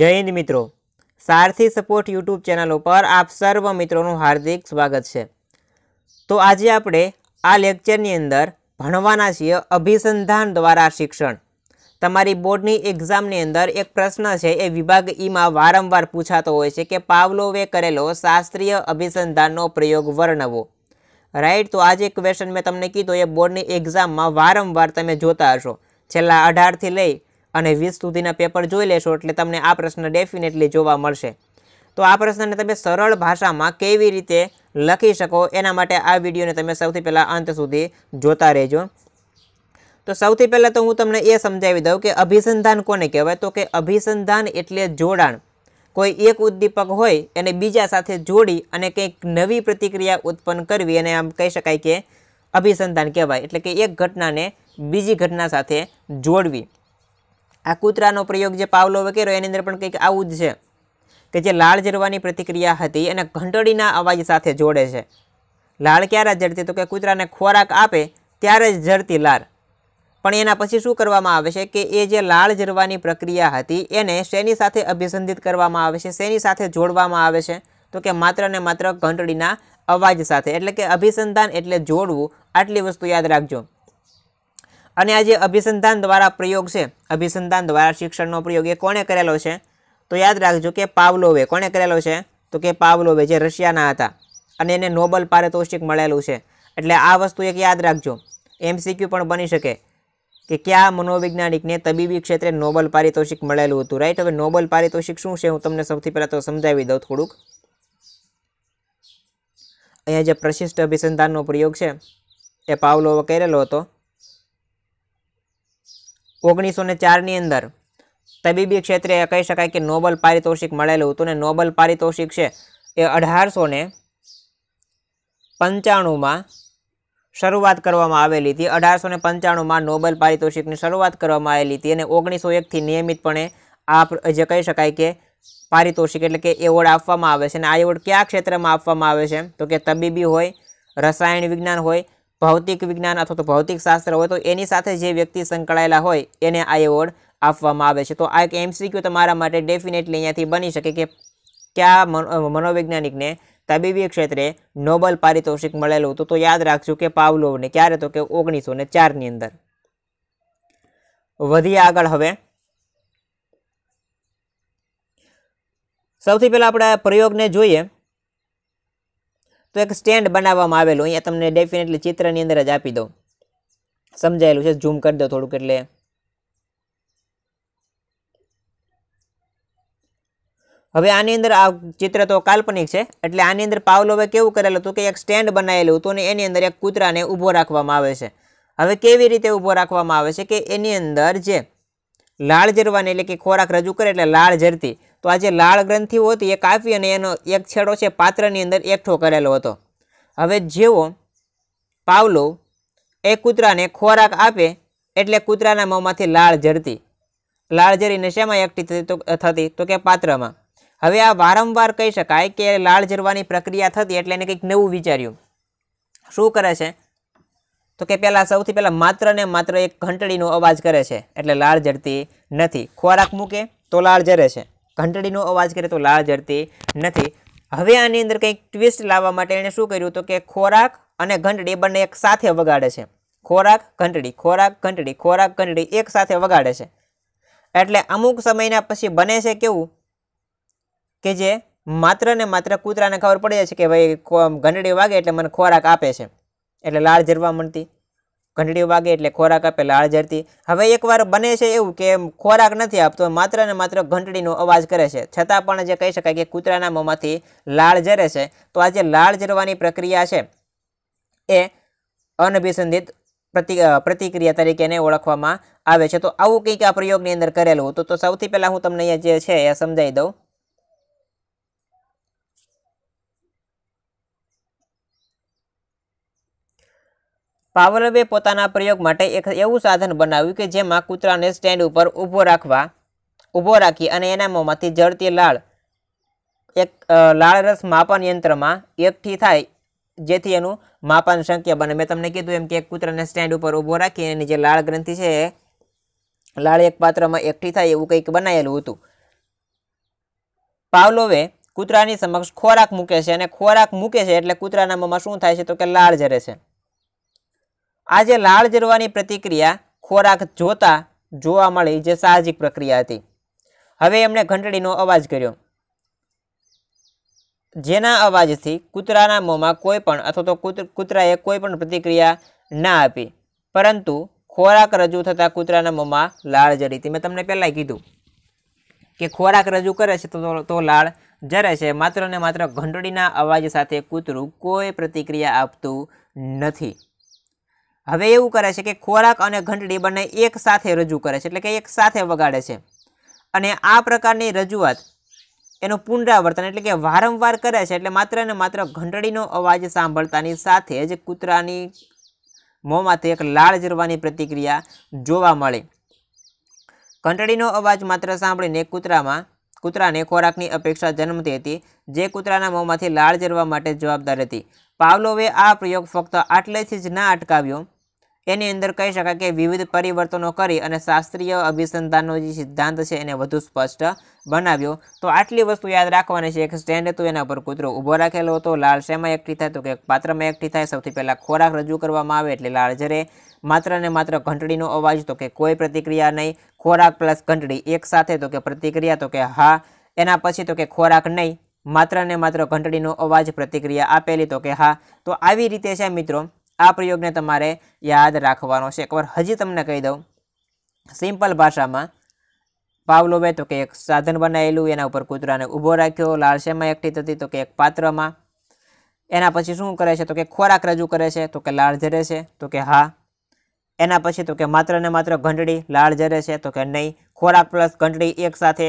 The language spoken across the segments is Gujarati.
જય હિન્દ મિત્રો સારથી સપોર્ટ યુટ્યુબ ચેનલ ઉપર આપ સર્વ મિત્રોનું હાર્દિક સ્વાગત છે તો આજે આપણે આ લેક્ચરની અંદર ભણવાના છીએ અભિસંધાન દ્વારા શિક્ષણ તમારી બોર્ડની એક્ઝામની અંદર એક પ્રશ્ન છે એ વિભાગ ઈમાં વારંવાર પૂછાતો હોય છે કે પાવલોવે કરેલો શાસ્ત્રીય અભિસંધાનનો પ્રયોગ વર્ણવો રાઈટ તો આજે ક્વેશ્ચન મેં તમને કીધો એ બોર્ડની એક્ઝામમાં વારંવાર તમે જોતા હશો છેલ્લા અઢારથી લઈ અને વીસ સુધીના પેપર જોઈ લેશો એટલે તમને આ પ્રશ્ન ડેફિનેટલી જોવા મળશે તો આ પ્રશ્નને તમે સરળ ભાષામાં કેવી રીતે લખી શકો એના માટે આ વિડીયોને તમે સૌથી પહેલાં અંત સુધી જોતા રહેજો તો સૌથી પહેલાં તો હું તમને એ સમજાવી દઉં કે અભિસંધાન કોને કહેવાય તો કે અભિસંધાન એટલે જોડાણ કોઈ એક ઉદ્દીપક હોય એને બીજા સાથે જોડી અને કંઈક નવી પ્રતિક્રિયા ઉત્પન્ન કરવી અને આમ કહી શકાય કે અભિસંધાન કહેવાય એટલે કે એક ઘટનાને બીજી ઘટના સાથે જોડવી આ કૂતરાનો પ્રયોગ જે પાવલો વગેરે એની અંદર પણ કંઈક આવું જ છે કે જે લાળ જરવાની પ્રતિક્રિયા હતી એને ઘંટડીના અવાજ સાથે જોડે છે લાળ ક્યારે જડતી તો કે કૂતરાને ખોરાક આપે ત્યારે જ જડતી લાળ પણ એના પછી શું કરવામાં આવે છે કે એ જે લાળ જરવાની પ્રક્રિયા હતી એને શેની સાથે અભિસંધિત કરવામાં આવે છે શેની સાથે જોડવામાં આવે છે તો કે માત્ર ને માત્ર ઘંટડીના અવાજ સાથે એટલે કે અભિસંધાન એટલે જોડવું આટલી વસ્તુ યાદ રાખજો અને આ જે અભિસંધાન દ્વારા પ્રયોગ છે અભિસંધાન દ્વારા શિક્ષણનો પ્રયોગ એ કોણે કરેલો છે તો યાદ રાખજો કે પાવલોવે કોણે કરેલો છે તો કે પાવલોવે જે રશિયાના હતા અને એને નોબલ પારિતોષિક મળેલું છે એટલે આ વસ્તુ એક યાદ રાખજો એમસીક્યુ પણ બની શકે કે કયા મનોવૈજ્ઞાનિકને તબીબી ક્ષેત્રે નોબલ પારિતોષિક મળેલું હતું રાઈટ હવે નોબલ પારિતોષિક શું છે હું તમને સૌથી પહેલાં તો સમજાવી દઉં થોડુંક અહીંયા જે પ્રશિષ્ટ અભિસંધાનનો પ્રયોગ છે એ પાવલોવે કરેલો હતો ઓગણીસો ને ચારની અંદર તબીબી ક્ષેત્રે કહી શકાય કે નોબલ પારિતોષિક મળેલું હતું ને નોબલ પારિતોષિક છે એ અઢારસો ને પંચાણુંમાં શરૂઆત કરવામાં આવેલી હતી અઢારસો ને પંચાણુંમાં નોબલ પારિતોષિકની શરૂઆત કરવામાં આવેલી હતી અને ઓગણીસો એકથી નિયમિતપણે આ જે કહી શકાય કે પારિતોષિક એટલે કે એવોર્ડ આપવામાં આવે છે અને આ એવોર્ડ કયા ક્ષેત્રમાં આપવામાં આવે છે તો કે તબીબી હોય રસાયણ વિજ્ઞાન હોય ભૌતિક વિજ્ઞાન અથવા તો ભૌતિક શાસ્ત્ર હોય તો એની સાથે જે વ્યક્તિ સંકળાયેલા હોય એને આ એવોર્ડ આપવામાં આવે છે તો આ એક એમસીક્યુ તમારા માટે ડેફિનેટલી અહીંયાથી બની શકે કે કયા મનોવૈજ્ઞાનિકને તબીબી ક્ષેત્રે નોબલ પારિતોષિક મળેલું હતું તો યાદ રાખજો કે પાવલોવને ક્યારે તો કે ઓગણીસો ને ચારની અંદર વધીએ આગળ હવે સૌથી પહેલાં આપણે પ્રયોગને જોઈએ તો એક સ્ટેન્ડ બનાવવામાં આવેલું અહીંયા તમને ડેફિનેટલી ચિત્રની અંદર જ આપી દો સમજાયેલું છે ઝૂમ કરી દો થોડુંક એટલે હવે આની અંદર આ ચિત્ર તો કાલ્પનિક છે એટલે આની અંદર પાવલોવે કેવું કરેલું હતું કે એક સ્ટેન્ડ બનાવેલું હતું અને એની અંદર એક કૂતરાને ઊભો રાખવામાં આવે છે હવે કેવી રીતે ઊભો રાખવામાં આવે છે કે એની અંદર જે લાળ જરવાની એટલે કે ખોરાક રજૂ કરે એટલે લાળ જરતી તો આ જે લાળ ગ્રંથિઓ હતી એ કાપી અને એનો એક છેડો છે પાત્રની અંદર એકઠો કરેલો હતો હવે જેવો પાવલો એ કૂતરાને ખોરાક આપે એટલે કૂતરાના મોંમાંથી લાળ જરતી લાળ જરીને શેમાં એકઠી થતી તો થતી તો કે પાત્રમાં હવે આ વારંવાર કહી શકાય કે લાળ જરવાની પ્રક્રિયા થતી એટલે એને કંઈક નવું વિચાર્યું શું કરે છે તો કે પહેલાં સૌથી પહેલાં માત્ર ને માત્ર એક ઘંટડીનો અવાજ કરે છે એટલે લાળ જડતી નથી ખોરાક મૂકે તો લાળ જરે છે ઘંટડીનો અવાજ કરે તો લાળ જડતી નથી હવે આની અંદર કંઈક ટ્વિસ્ટ લાવવા માટે એણે શું કર્યું તો કે ખોરાક અને ઘંટડી બંને એક સાથે વગાડે છે ખોરાક ઘંટડી ખોરાક ઘંટડી ખોરાક ઘંટડી એક સાથે વગાડે છે એટલે અમુક સમયના પછી બને છે કેવું કે જે માત્ર ને માત્ર કૂતરાને ખબર પડે છે કે ભાઈ ઘંટડી વાગે એટલે મને ખોરાક આપે છે એટલે લાળ જરવા મળતી ઘંટડી વાગે એટલે ખોરાક આપે લાળ ઝરતી હવે એકવાર બને છે એવું કે ખોરાક નથી આપતો માત્ર ને માત્ર ઘંટડીનો અવાજ કરે છે છતાં પણ જે કહી શકાય કે કૂતરાના મોંમાંથી લાળ ઝરે છે તો આ જે લાળ ઝરવાની પ્રક્રિયા છે એ અનભિસંધિત પ્રતિ પ્રતિક્રિયા તરીકે એને ઓળખવામાં આવે છે તો આવું કંઈક આ પ્રયોગની અંદર કરેલું હતું તો સૌથી પહેલાં હું તમને અહીંયા જે છે એ સમજાવી દઉં પાવલવે પોતાના પ્રયોગ માટે એક એવું સાધન બનાવ્યું કે જેમાં કૂતરાને સ્ટેન્ડ ઉપર ઊભો રાખવા ઊભો રાખી અને એના મોંમાંથી જળતી લાળ એક લાળરસ માપન યંત્રમાં એકઠી થાય જેથી એનું માપન શક્ય બને મેં તમને કીધું એમ કે એક કૂતરાને સ્ટેન્ડ ઉપર ઊભો રાખી એની જે લાળ ગ્રંથિ છે એ લાળ એક પાત્રમાં એકઠી થાય એવું કંઈક બનાવેલું હતું પાવલોવે કૂતરાની સમક્ષ ખોરાક મૂકે છે અને ખોરાક મૂકે છે એટલે કૂતરાના મોંમાં શું થાય છે તો કે લાળ જરે છે આજે લાળ જરવાની પ્રતિક્રિયા ખોરાક જોતા જોવા મળી જે સાહજિક પ્રક્રિયા હતી હવે એમણે ઘંટડીનો અવાજ કર્યો જેના અવાજથી કૂતરાના મોંમાં કોઈ પણ અથવા તો કૂતરાએ કોઈ પણ પ્રતિક્રિયા ના આપી પરંતુ ખોરાક રજૂ થતાં કૂતરાના મોંમાં લાળ જરી હતી મેં તમને પહેલાં કીધું કે ખોરાક રજૂ કરે છે તો તો લાળ જરે છે માત્ર ને માત્ર ઘંટડીના અવાજ સાથે કૂતરું કોઈ પ્રતિક્રિયા આપતું નથી હવે એવું કરે છે કે ખોરાક અને ઘંટડી બંને એક સાથે રજૂ કરે છે એટલે કે એક સાથે વગાડે છે અને આ પ્રકારની રજૂઆત એનું પુનરાવર્તન એટલે કે વારંવાર કરે છે એટલે માત્ર ને માત્ર ઘંટડીનો અવાજ સાંભળતાની સાથે જ કૂતરાની મોંમાંથી એક લાળ જરવાની પ્રતિક્રિયા જોવા મળે ઘંટડીનો અવાજ માત્ર સાંભળીને કૂતરામાં કૂતરાને ખોરાકની અપેક્ષા જન્મતી હતી જે કૂતરાના મોંમાંથી લાળ જરવા માટે જવાબદાર હતી પાવલોવે આ પ્રયોગ ફક્ત આટલેથી જ ના અટકાવ્યો એની અંદર કહી શકાય કે વિવિધ પરિવર્તનો કરી અને શાસ્ત્રીય અભિસંધાનનો જે સિદ્ધાંત છે એને વધુ સ્પષ્ટ બનાવ્યો તો આટલી વસ્તુ યાદ રાખવાની છે એક સ્ટેન્ડ હતું એના પર કૂતરો ઊભો રાખેલો હતો લાળ શેમાં એકઠી થાય તો કે પાત્રમાં એકઠી થાય સૌથી પહેલાં ખોરાક રજૂ કરવામાં આવે એટલે લાળ જરે માત્ર ને માત્ર ઘંટડીનો અવાજ તો કે કોઈ પ્રતિક્રિયા નહીં ખોરાક પ્લસ ઘંટડી એક સાથે તો કે પ્રતિક્રિયા તો કે હા એના પછી તો કે ખોરાક નહીં માત્ર ને માત્ર ઘંટડીનો અવાજ પ્રતિક્રિયા આપેલી તો કે હા તો આવી રીતે છે મિત્રો આ પ્રયોગને તમારે યાદ રાખવાનો છે એકવાર હજી તમને કહી દઉં સિમ્પલ ભાષામાં પાવલોવે તો કે એક સાધન બનાવેલું એના ઉપર કૂતરાને ઊભો રાખ્યો લાળસેમાં એકઠી થતી તો કે એક પાત્રમાં એના પછી શું કરે છે તો કે ખોરાક રજૂ કરે છે તો કે લાળ જરે છે તો કે હા એના પછી તો કે માત્ર ને માત્ર ઘંટડી લાળ જરે છે તો કે નહીં ખોરાક પ્લસ ઘંટડી એક સાથે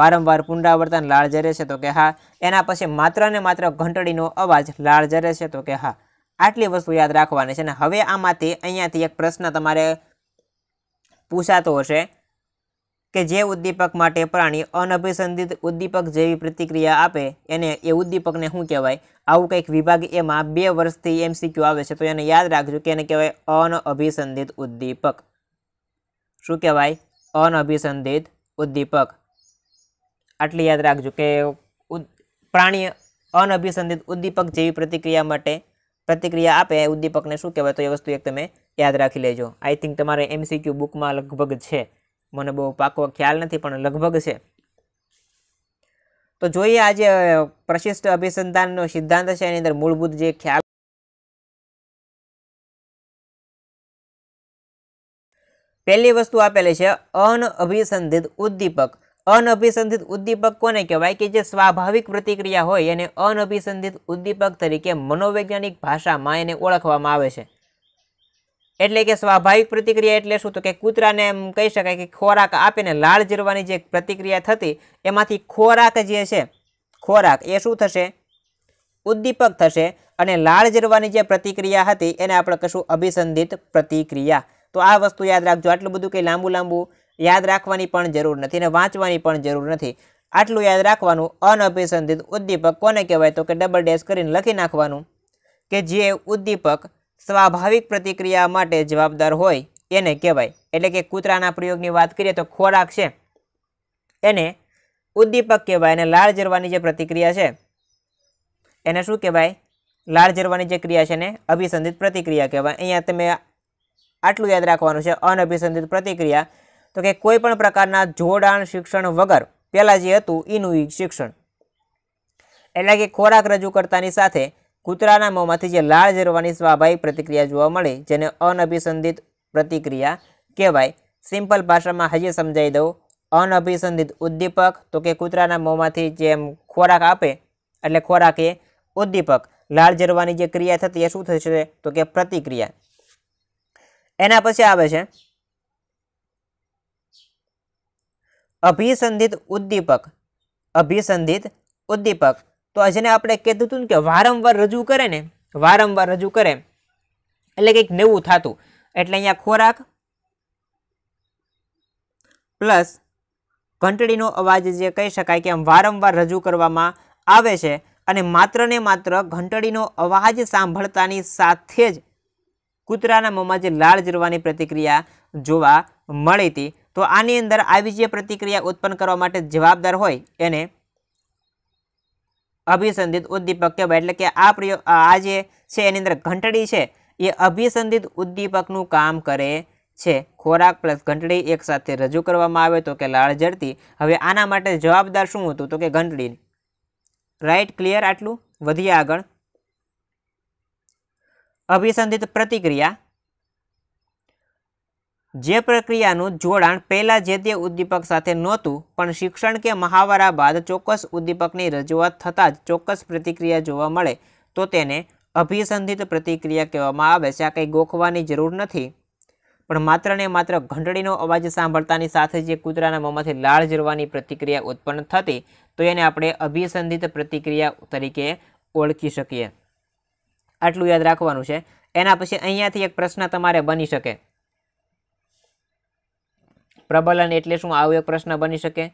વારંવાર પુનરાવર્તન લાળ જરે છે તો કે હા એના પછી માત્ર ને માત્ર ઘંટડીનો અવાજ લાળ જરે છે તો કે હા આટલી વસ્તુ યાદ રાખવાની છે અને હવે આ માટે અહીંયાથી એક પ્રશ્ન તમારે પૂછાતો હશે કે જે ઉદ્દીપક માટે પ્રાણી અનભિસંધિત ઉદ્દીપક જેવી પ્રતિક્રિયા આપે એને એ ઉદ્દીપકને શું કહેવાય આવું કંઈક વિભાગ એમાં બે વર્ષથી એમસીક્યુ આવે છે તો એને યાદ રાખજો કે એને કહેવાય અનઅભિસંધિત ઉદ્દીપક શું કહેવાય અનઅભિસંધિત ઉદ્દીપક આટલી યાદ રાખજો કે પ્રાણી અનઅભિસંધિત ઉદ્દીપક જેવી પ્રતિક્રિયા માટે પ્રતિક્રિયા આપે ઉદ્દીપકને શું કહેવાય તો એ વસ્તુ એક તમે યાદ રાખી લેજો આઈ થિંક તમારે એમસીક્યુ બુકમાં લગભગ છે મને બહુ પાકો ખ્યાલ નથી પણ લગભગ છે તો જોઈએ આજે પ્રશિષ્ટ અભિસંધાનનો સિદ્ધાંત છે એની અંદર મૂળભૂત જે ખ્યાલ પહેલી વસ્તુ આપેલી છે અનઅભિસંધિત ઉદ્દીપક અનઅભિસંધિત ઉદ્દીપક કોને કહેવાય કે જે સ્વાભાવિક પ્રતિક્રિયા હોય એને અનઅભિસંધિત ઉદ્દીપક તરીકે મનોવૈજ્ઞાનિક ભાષામાં એને ઓળખવામાં આવે છે એટલે કે સ્વાભાવિક પ્રતિક્રિયા એટલે શું તો કે કૂતરાને એમ કહી શકાય કે ખોરાક આપીને લાળ જીરવાની જે પ્રતિક્રિયા થતી એમાંથી ખોરાક જે છે ખોરાક એ શું થશે ઉદ્દીપક થશે અને લાળ જીરવાની જે પ્રતિક્રિયા હતી એને આપણે કશું અભિસંધિત પ્રતિક્રિયા તો આ વસ્તુ યાદ રાખજો આટલું બધું કંઈ લાંબુ લાંબુ યાદ રાખવાની પણ જરૂર નથી અને વાંચવાની પણ જરૂર નથી આટલું યાદ રાખવાનું અનઅભિસંધિત ઉદ્દીપક કોને કહેવાય તો કે ડબલ ડેશ કરીને લખી નાખવાનું કે જે ઉદ્દીપક સ્વાભાવિક પ્રતિક્રિયા માટે જવાબદાર હોય એને કહેવાય એટલે કે કૂતરાના પ્રયોગની વાત કરીએ તો ખોરાક છે એને ઉદ્દીપક કહેવાય અને લાળ જરવાની જે પ્રતિક્રિયા છે એને શું કહેવાય લાળ જરવાની જે ક્રિયા છે એને અભિસંધિત પ્રતિક્રિયા કહેવાય અહીંયા તમે આટલું યાદ રાખવાનું છે અનઅભિસંધિત પ્રતિક્રિયા તો કે કોઈ પણ પ્રકારના જોડાણ શિક્ષણ વગર પહેલાં જે હતું એનું ઈ શિક્ષણ એટલે કે ખોરાક રજૂ કરતાની સાથે કૂતરાના મોંમાંથી જે લાળ જરવાની સ્વાભાવિક પ્રતિક્રિયા જોવા મળે જેને અનઅભિસંધિત પ્રતિક્રિયા કહેવાય સિમ્પલ ભાષામાં હજી સમજાવી દઉં અનઅભિસંધિત ઉદ્દીપક તો કે કૂતરાના મોંમાંથી જેમ ખોરાક આપે એટલે ખોરાક એ ઉદ્દીપક લાળ જરવાની જે ક્રિયા થતી એ શું થશે તો કે પ્રતિક્રિયા એના પછી આવે છે અભિસંધિત ઉદ્દીપક અભિસંધિત ઉદ્દીપક તો જેને આપણે કહેતું હતું કે વારંવાર રજૂ કરે ને વારંવાર રજૂ કરે એટલે કંઈક નવું થતું એટલે અહીંયા ખોરાક પ્લસ ઘંટડીનો અવાજ જે કહી શકાય કે આમ વારંવાર રજૂ કરવામાં આવે છે અને માત્ર ને માત્ર ઘંટડીનો અવાજ સાંભળતાની સાથે જ કૂતરાના મોંમાં જે લાળ જરવાની પ્રતિક્રિયા જોવા મળી હતી તો આની અંદર આવી જે પ્રતિક્રિયા ઉત્પન્ન કરવા માટે જવાબદાર હોય એને અભિસંધિત ઉદ્દીપક કહેવાય એટલે કે આ પ્રયોગ આ જે છે એની અંદર ઘંટડી છે એ અભિસંધિત ઉદ્દીપકનું કામ કરે છે ખોરાક પ્લસ ઘંટડી એકસાથે રજૂ કરવામાં આવે તો કે લાળ જડતી હવે આના માટે જવાબદાર શું હતું તો કે ઘંટડી રાઈટ ક્લિયર આટલું વધીએ આગળ અભિસંધિત પ્રતિક્રિયા જે પ્રક્રિયાનું જોડાણ પહેલાં જે તે ઉદ્દીપક સાથે નહોતું પણ શિક્ષણ કે મહાવરા બાદ ચોક્કસ ઉદ્દીપકની રજૂઆત થતાં જ ચોક્કસ પ્રતિક્રિયા જોવા મળે તો તેને અભિસંધિત પ્રતિક્રિયા કહેવામાં આવે છે આ કંઈ ગોખવાની જરૂર નથી પણ માત્ર ને માત્ર ઘંટડીનો અવાજ સાંભળતાની સાથે જે કૂતરાના મોંમાંથી લાળ જરવાની પ્રતિક્રિયા ઉત્પન્ન થતી તો એને આપણે અભિસંધિત પ્રતિક્રિયા તરીકે ઓળખી શકીએ આટલું યાદ રાખવાનું છે એના પછી અહીંયાથી એક પ્રશ્ન તમારે બની શકે પ્રબલન એટલે શું આવો એક પ્રશ્ન બની શકે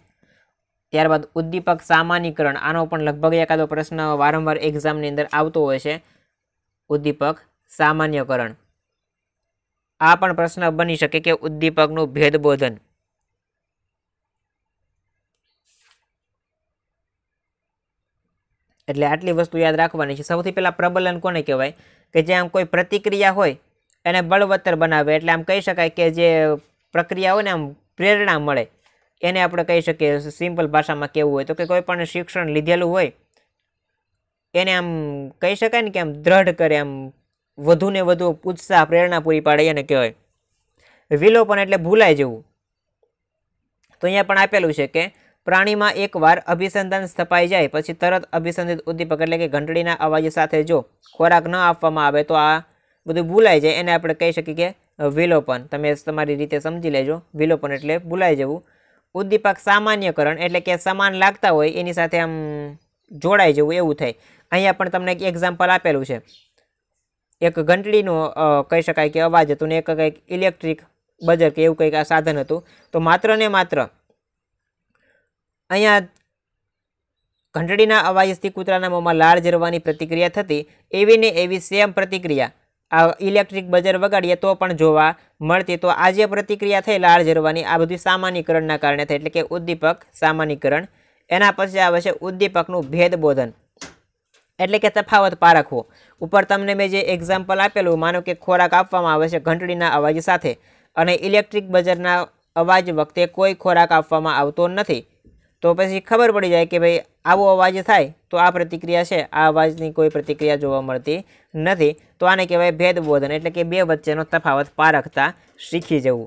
ત્યારબાદ ઉદ્દીપક સામાન્યકરણ આનો પણ લગભગ એકાદો પ્રશ્ન વારંવાર એક્ઝામની અંદર આવતો હોય છે ઉદ્દીપક સામાન્યકરણ આ પણ પ્રશ્ન બની શકે કે ઉદ્દીપકનું ભેદબોધન એટલે આટલી વસ્તુ યાદ રાખવાની છે સૌથી પહેલાં પ્રબલન કોને કહેવાય કે જે આમ કોઈ પ્રતિક્રિયા હોય એને બળવત્તર બનાવે એટલે આમ કહી શકાય કે જે પ્રક્રિયા હોય ને આમ પ્રેરણા મળે એને આપણે કહી શકીએ સિમ્પલ ભાષામાં કેવું હોય તો કે કોઈ પણ શિક્ષણ લીધેલું હોય એને આમ કહી શકાય ને કે આમ દ્રઢ કરે આમ વધુને વધુ ઉત્સાહ પ્રેરણા પૂરી પાડે એને કહેવાય વિલોપન એટલે ભૂલાઈ જવું તો અહીંયા પણ આપેલું છે કે પ્રાણીમાં એકવાર અભિસંધાન સ્થપાઈ જાય પછી તરત અભિસંધિત ઉદ્દીપક એટલે કે ઘંટડીના અવાજ સાથે જો ખોરાક ન આપવામાં આવે તો આ બધું ભૂલાઈ જાય એને આપણે કહી શકીએ કે વિલોપન તમે તમારી રીતે સમજી લેજો વિલોપન એટલે ભૂલાઈ જવું ઉદ્દીપક સામાન્યકરણ એટલે કે સમાન લાગતા હોય એની સાથે આમ જોડાઈ જવું એવું થાય અહીંયા પણ તમને એક એક્ઝામ્પલ આપેલું છે એક ઘંટડીનો કહી શકાય કે અવાજ હતો ને એક કંઈક ઇલેક્ટ્રિક બજર કે એવું કંઈક આ સાધન હતું તો માત્ર ને માત્ર અહીંયા ઘંટડીના અવાજથી કૂતરાના મોંમાં લાળ જરવાની પ્રતિક્રિયા થતી એવી ને એવી સેમ પ્રતિક્રિયા આ ઇલેક્ટ્રિક બજર વગાડીએ તો પણ જોવા મળતી તો આજે પ્રતિક્રિયા થઈ લાળ ઝરવાની આ બધું સામાન્યકરણના કારણે થાય એટલે કે ઉદ્દીપક સામાન્યકરણ એના પછી આવે છે ઉદ્દીપકનું ભેદબોધન એટલે કે તફાવત પારખવો ઉપર તમને મેં જે એક્ઝામ્પલ આપેલું માનો કે ખોરાક આપવામાં આવે છે ઘંટડીના અવાજ સાથે અને ઇલેક્ટ્રિક બજરના અવાજ વખતે કોઈ ખોરાક આપવામાં આવતો નથી તો પછી ખબર પડી જાય કે ભાઈ આવો અવાજ થાય તો આ પ્રતિક્રિયા છે આ અવાજની કોઈ પ્રતિક્રિયા જોવા મળતી નથી તો આને કહેવાય ભેદબોધન એટલે કે બે વચ્ચેનો તફાવત પારખતા શીખી જવું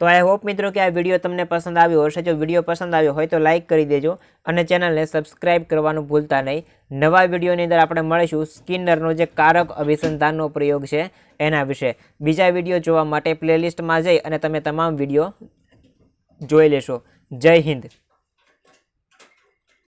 તો આઈ હોપ મિત્રો કે આ વિડીયો તમને પસંદ આવ્યો હશે જો વિડીયો પસંદ આવ્યો હોય તો લાઇક કરી દેજો અને ચેનલને સબસ્ક્રાઇબ કરવાનું ભૂલતા નહીં નવા વિડીયોની અંદર આપણે મળીશું સ્કિનરનો જે કારક અભિસંધાનનો પ્રયોગ છે એના વિશે બીજા વિડીયો જોવા માટે પ્લેલિસ્ટમાં જઈ અને તમે તમામ વિડીયો જોઈ લેશો જય હિન્દ